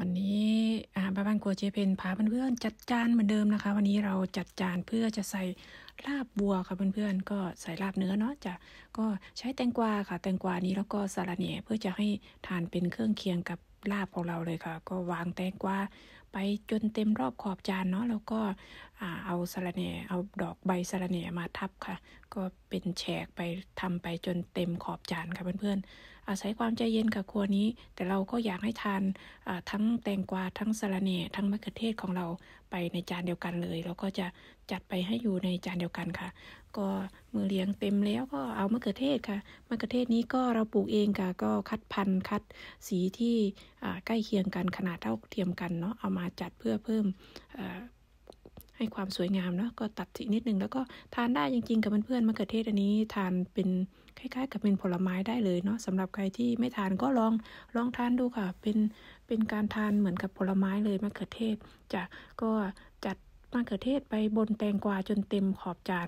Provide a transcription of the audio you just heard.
วันนี้อาาบ้านครัวเจเพนพาเพื่อนๆจัดจานเหมือนเดิมนะคะ วันนี้เราจัดจานเพื่อจะใส่ลาบบัวค่ะเพื่อนๆก็ใส่ลาบเนื้อเนาะจะก็ใช้แตงกวาค่ะ แตงกวานี้แล้วก็สาระเหน่เพื่อจะให้ทานเป็นเครื่องเคียงกับลาบของเราเลยค่ะ ก็วางแตงกวาไปจนเต็มรอบขอบจานเนาะแล้วก็เอาสาระเหน่เอาดอกใบสาระเหน่มาทับค่ะ ก็เป็นแฉกไปทำไปจนเต็มขอบจานค่ะเพื่อนๆอาศัยความใจเย็นกับครัวนี้ แต่เราก็อยากให้ทานทั้งแตงกวาทั้งสะระเน่ทั้งมะเขือเทศของเราไปในจานเดียวกันเลย เราก็จะจัดไปให้อยู่ในจานเดียวกันค่ะ ก็มือเลี้ยงเต็มแล้ว ก็เอามะเขือเทศค่ะมะเขือเทศนี้ก็เราปลูกเองค่ะก็คัดพันธุ์คัดสีที่ใกล้เคียงกันขนาดเท่าเทียมกันเนาะเอามาจัดเพื่อเพิ่มให้ความสวยงามแล้วก็ตัดสีนิดนึงแล้วก็ทานได้จริงๆกับเพื่อนๆมะเขือเทศอันนี้ ทานเป็นคล้ายๆ กับเป็นผลไม้ได้เลยเนาะสำหรับใครที่ไม่ทานก็ลองลองทานดูค่ะ เป็นเป็นการทานเหมือนกับผลไม้เลยมะเขือเทศจะก็จัดมะเขือเทศไปบนแตงกวาจนเต็มขอบจาน